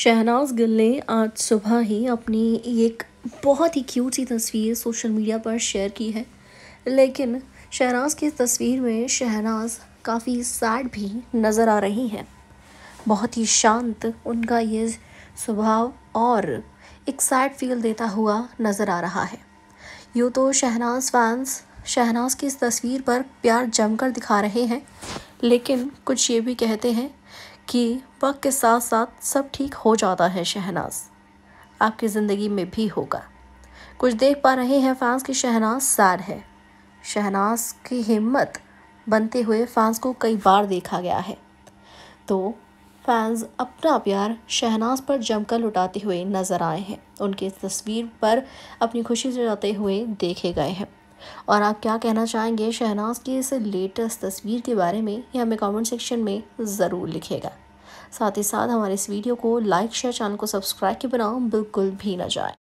शहनाज गिल ने आज सुबह ही अपनी एक बहुत ही क्यूट सी तस्वीर सोशल मीडिया पर शेयर की है लेकिन शहनाज की तस्वीर में शहनाज काफ़ी सैड भी नज़र आ रही हैं बहुत ही शांत उनका ये स्वभाव और एक सैड फील देता हुआ नज़र आ रहा है यूँ तो शहनाज फैंस शहनाज की इस तस्वीर पर प्यार जमकर दिखा रहे हैं लेकिन कुछ ये भी कहते हैं कि वक्त के साथ साथ सब ठीक हो जाता है शहनाज आपकी ज़िंदगी में भी होगा कुछ देख पा रहे हैं फैंस की शहनाज सैड है शहनाज की हिम्मत बनते हुए फैंस को कई बार देखा गया है तो फैंस अपना प्यार शहनाज पर जमकर लुटाते हुए नज़र आए हैं उनकी तस्वीर पर अपनी खुशी जताते हुए देखे गए हैं और आप क्या कहना चाहेंगे शहनाज की इस लेटेस्ट तस्वीर के बारे में ये हमें कमेंट सेक्शन में ज़रूर लिखेगा साथ ही साथ हमारे इस वीडियो को लाइक शेयर चैनल को सब्सक्राइब के बना बिल्कुल भी ना जाए